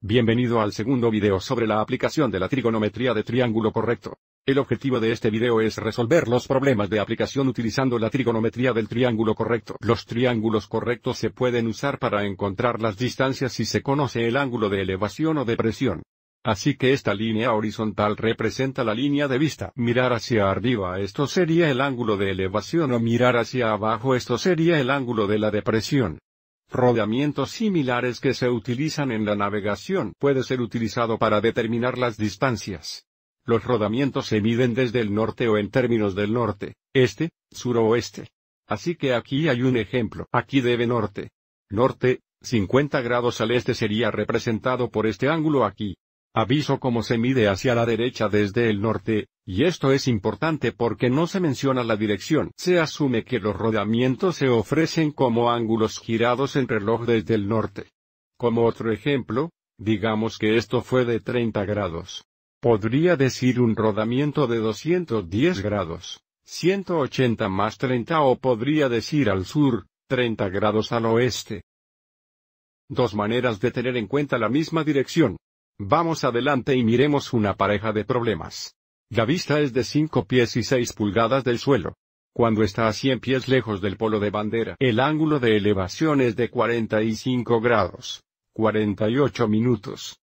Bienvenido al segundo video sobre la aplicación de la trigonometría de triángulo correcto. El objetivo de este video es resolver los problemas de aplicación utilizando la trigonometría del triángulo correcto. Los triángulos correctos se pueden usar para encontrar las distancias si se conoce el ángulo de elevación o depresión. Así que esta línea horizontal representa la línea de vista. Mirar hacia arriba esto sería el ángulo de elevación o mirar hacia abajo esto sería el ángulo de la depresión. Rodamientos similares que se utilizan en la navegación puede ser utilizado para determinar las distancias. Los rodamientos se miden desde el norte o en términos del norte, este, sur o oeste. Así que aquí hay un ejemplo. Aquí debe norte. Norte, 50 grados al este sería representado por este ángulo aquí. Aviso cómo se mide hacia la derecha desde el norte, y esto es importante porque no se menciona la dirección. Se asume que los rodamientos se ofrecen como ángulos girados en reloj desde el norte. Como otro ejemplo, digamos que esto fue de 30 grados. Podría decir un rodamiento de 210 grados, 180 más 30 o podría decir al sur, 30 grados al oeste. Dos maneras de tener en cuenta la misma dirección. Vamos adelante y miremos una pareja de problemas. La vista es de 5 pies y 6 pulgadas del suelo. Cuando está a 100 pies lejos del polo de bandera, el ángulo de elevación es de 45 grados. 48 minutos.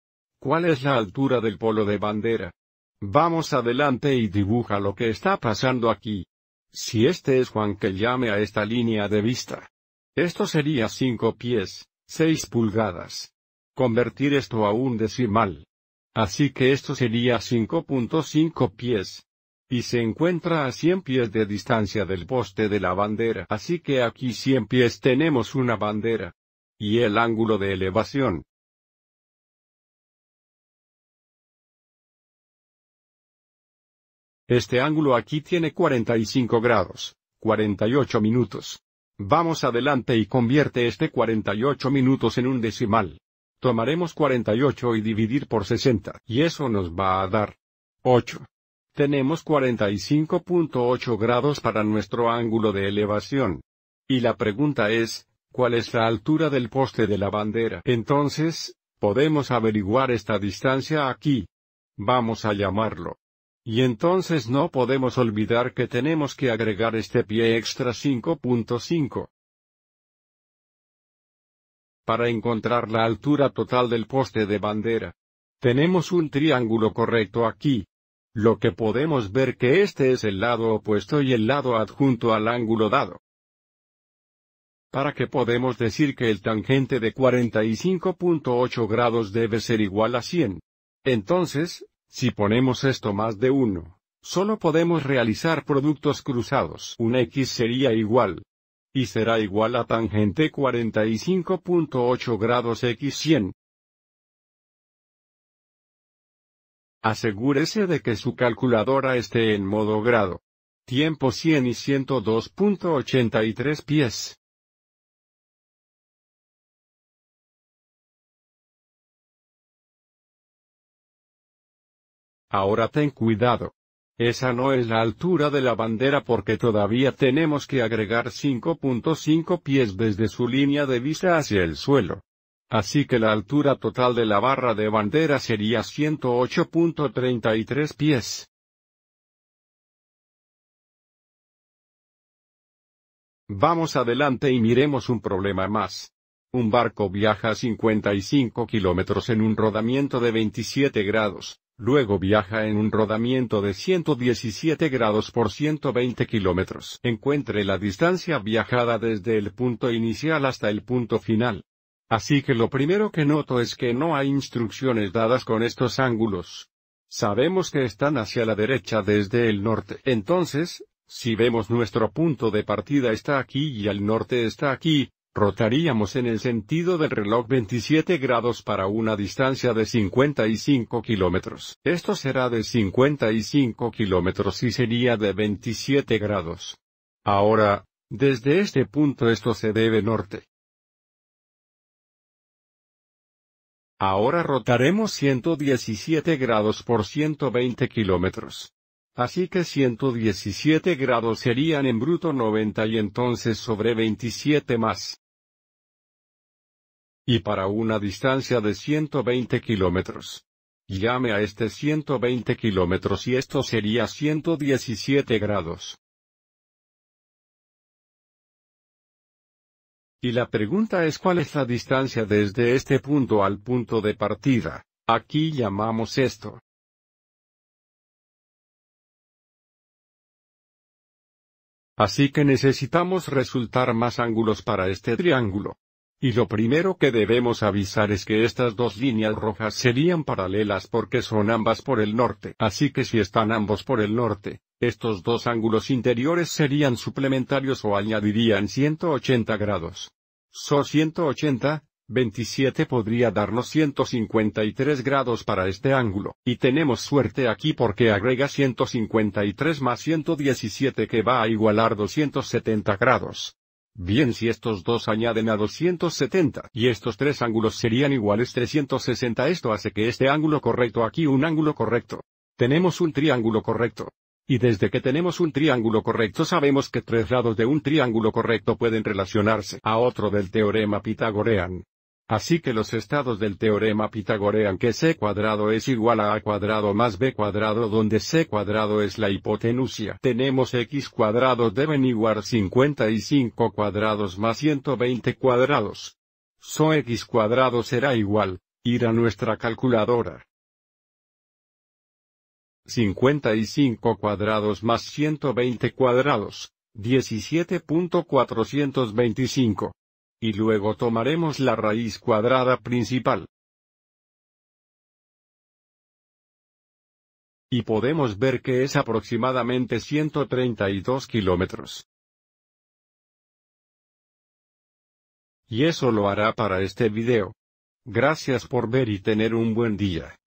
¿Cuál es la altura del polo de bandera? Vamos adelante y dibuja lo que está pasando aquí. Si este es Juan que llame a esta línea de vista. Esto sería 5 pies, 6 pulgadas, convertir esto a un decimal. Así que esto sería 5.5 pies. Y se encuentra a 100 pies de distancia del poste de la bandera. Así que aquí 100 pies tenemos una bandera. Y el ángulo de elevación. Este ángulo aquí tiene 45 grados, 48 minutos. Vamos adelante y convierte este 48 minutos en un decimal. Tomaremos 48 y dividir por 60, y eso nos va a dar 8. Tenemos 45.8 grados para nuestro ángulo de elevación. Y la pregunta es, ¿cuál es la altura del poste de la bandera? Entonces, podemos averiguar esta distancia aquí. Vamos a llamarlo. Y entonces no podemos olvidar que tenemos que agregar este pie extra 5.5 para encontrar la altura total del poste de bandera. Tenemos un triángulo correcto aquí. Lo que podemos ver que este es el lado opuesto y el lado adjunto al ángulo dado. Para que podemos decir que el tangente de 45.8 grados debe ser igual a 100. Entonces, si ponemos esto más de 1, solo podemos realizar productos cruzados. Un X sería igual, y será igual a tangente 45.8 grados x 100. Asegúrese de que su calculadora esté en modo grado. Tiempo 100 y 102.83 pies. Ahora ten cuidado. Esa no es la altura de la bandera porque todavía tenemos que agregar 5.5 pies desde su línea de vista hacia el suelo. Así que la altura total de la barra de bandera sería 108.33 pies. Vamos adelante y miremos un problema más. Un barco viaja a 55 kilómetros en un rodamiento de 27 grados, Luego viaja en un rodamiento de 117 grados por 120 kilómetros. Encuentre la distancia viajada desde el punto inicial hasta el punto final. Así que lo primero que noto es que no hay instrucciones dadas con estos ángulos. Sabemos que están hacia la derecha desde el norte. Entonces, si vemos nuestro punto de partida está aquí y el norte está aquí, rotaríamos en el sentido del reloj 27 grados para una distancia de 55 kilómetros. Esto será de 55 kilómetros y sería de 27 grados. Ahora, desde este punto esto se debe norte. Ahora rotaremos 117 grados por 120 kilómetros. Así que 117 grados serían en bruto 90 y entonces sobre 27 más. Y para una distancia de 120 kilómetros. Llame a este 120 kilómetros y esto sería 117 grados. Y la pregunta es cuál es la distancia desde este punto al punto de partida. Aquí llamamos esto Así que necesitamos resultar más ángulos para este triángulo. Y lo primero que debemos avisar es que estas dos líneas rojas serían paralelas porque son ambas por el norte. Así que si están ambos por el norte, estos dos ángulos interiores serían suplementarios o añadirían 180 grados. So 180, 27 podría darnos 153 grados para este ángulo, y tenemos suerte aquí porque agrega 153 más 117 que va a igualar 270 grados. Bien si estos dos añaden a 270 y estos tres ángulos serían iguales 360 esto hace que este ángulo correcto aquí un ángulo correcto. Tenemos un triángulo correcto. Y desde que tenemos un triángulo correcto sabemos que tres lados de un triángulo correcto pueden relacionarse a otro del teorema pitagorean. Así que los estados del teorema pitagorean que c cuadrado es igual a a cuadrado más b cuadrado donde c cuadrado es la hipotenusa. Tenemos x cuadrados deben igual 55 cuadrados más 120 cuadrados. So x cuadrado será igual, ir a nuestra calculadora. 55 cuadrados más 120 cuadrados, 17.425. Y luego tomaremos la raíz cuadrada principal. Y podemos ver que es aproximadamente 132 kilómetros. Y eso lo hará para este video. Gracias por ver y tener un buen día.